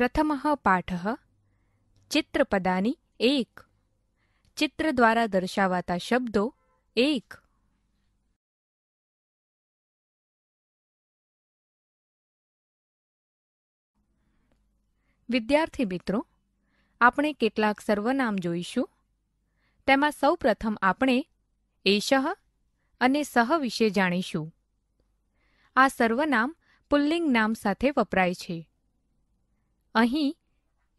પ્રથમઃ પાઠઃ ચિત્રપદાની એક ચિત્ર દ્વારા દર્શાવાતા શબ્દો એક વિદ્યાર્થી મિત્રો આપણે કેટલાક સર્વનામ જોઈશું તેમાં સૌ પ્રથમ આપણે એશહ અને સહ વિશે જાણીશું આ સર્વનામ પુલ્લિંગ નામ સાથે વપરાય છે અહીં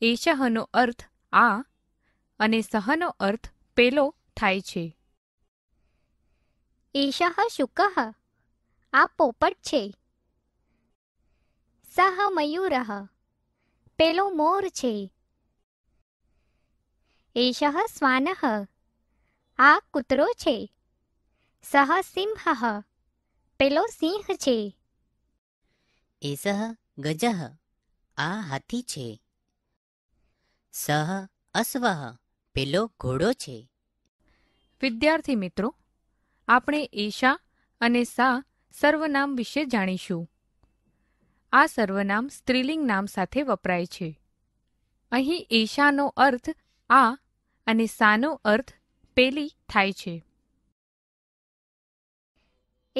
એશહનો અર્થ આ અને સહનો અર્થ પેલો થાય છે એશહ શુકહ આ પોપટ છે સહ મયુરહ પેલો મોર છે એશહ શ્વાનહ આ કૂતરો છે સહ સિંહ પેલો સિંહ છે એસહ ગજહ આ હાથી છે સહ અશ્વહ પેલો ઘોડો છે વિદ્યાર્થી મિત્રો આપણે ઈશા અને સા સર્વનામ વિશે જાણીશું આ સર્વનામ સ્ત્રીલિંગ નામ સાથે વપરાય છે અહીં ઈશાનો અર્થ આ અને સાનો અર્થ પેલી થાય છે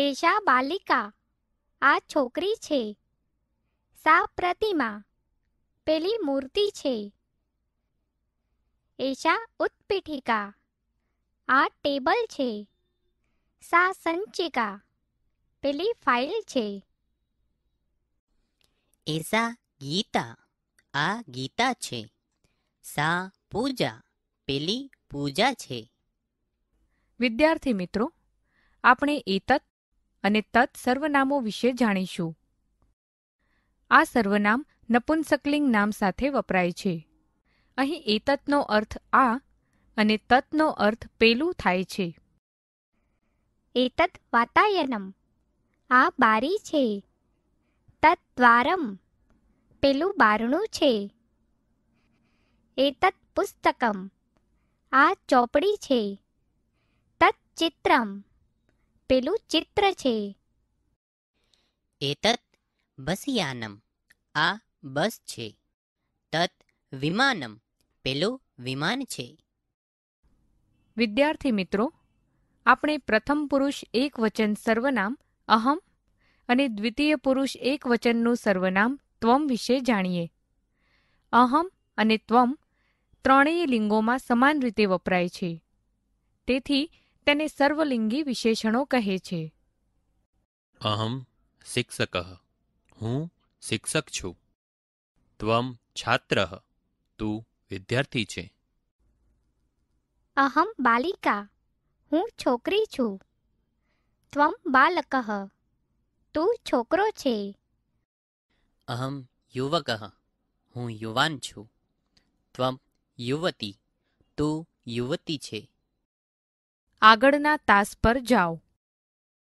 એશા બાલિકા આ છોકરી છે સા પ્રતિમા આપેલી મૂર્તિ છે એશા ઉત્પીઠિકા આ ટેબલ છે સા સંચિકા પેલી ફાઇલ છે એસા ગીતા આ ગીતા છે સા પૂજા પેલી પૂજા છે વિદ્યાર્થી મિત્રો આપણે એતત અને તત સર્વનામો વિશે જાણીશું આ સર્વનામ નપુંસકલિંગ નામ સાથે વપરાય છે અહીં એતતનો અર્થ આ અને તત્નો અર્થ પેલું થાય છે એતત વાતાયનમ આ બારી છે તત દ્વારમ પેલું બારણું છે એતત પુસ્તકમ આ ચોપડી છે તત ચિત્રમ પેલું ચિત્ર છે એતત બસિયાનમ આ બસ છે તત વિમાનમ પેલું વિમાન છે વિદ્યાર્થી મિત્રો આપણે પ્રથમ પુરુષ એક વચન સર્વનામ અહમ અને દ્વિતીય પુરુષ એક વચનનું સર્વનામ ત્વમ વિશે જાણીએ અહમ અને ત્વમ ત્રણેય લિંગોમાં સમાન રીતે વપરાય છે તેથી તેને સર્વલિંગી વિશેષણો કહે છે અહમ શિક્ષક હું શિક્ષક છું ત્વમ છાત્ર તું વિદ્યાર્થી છે અહમ બાલિકા હું છોકરી છું ત્વમ બાલકઃ તું છોકરો છે અહમ યુવક હું યુવાન છું ત્વમ યુવતી તું યુવતી છે આગળના તાસ પર જાઓ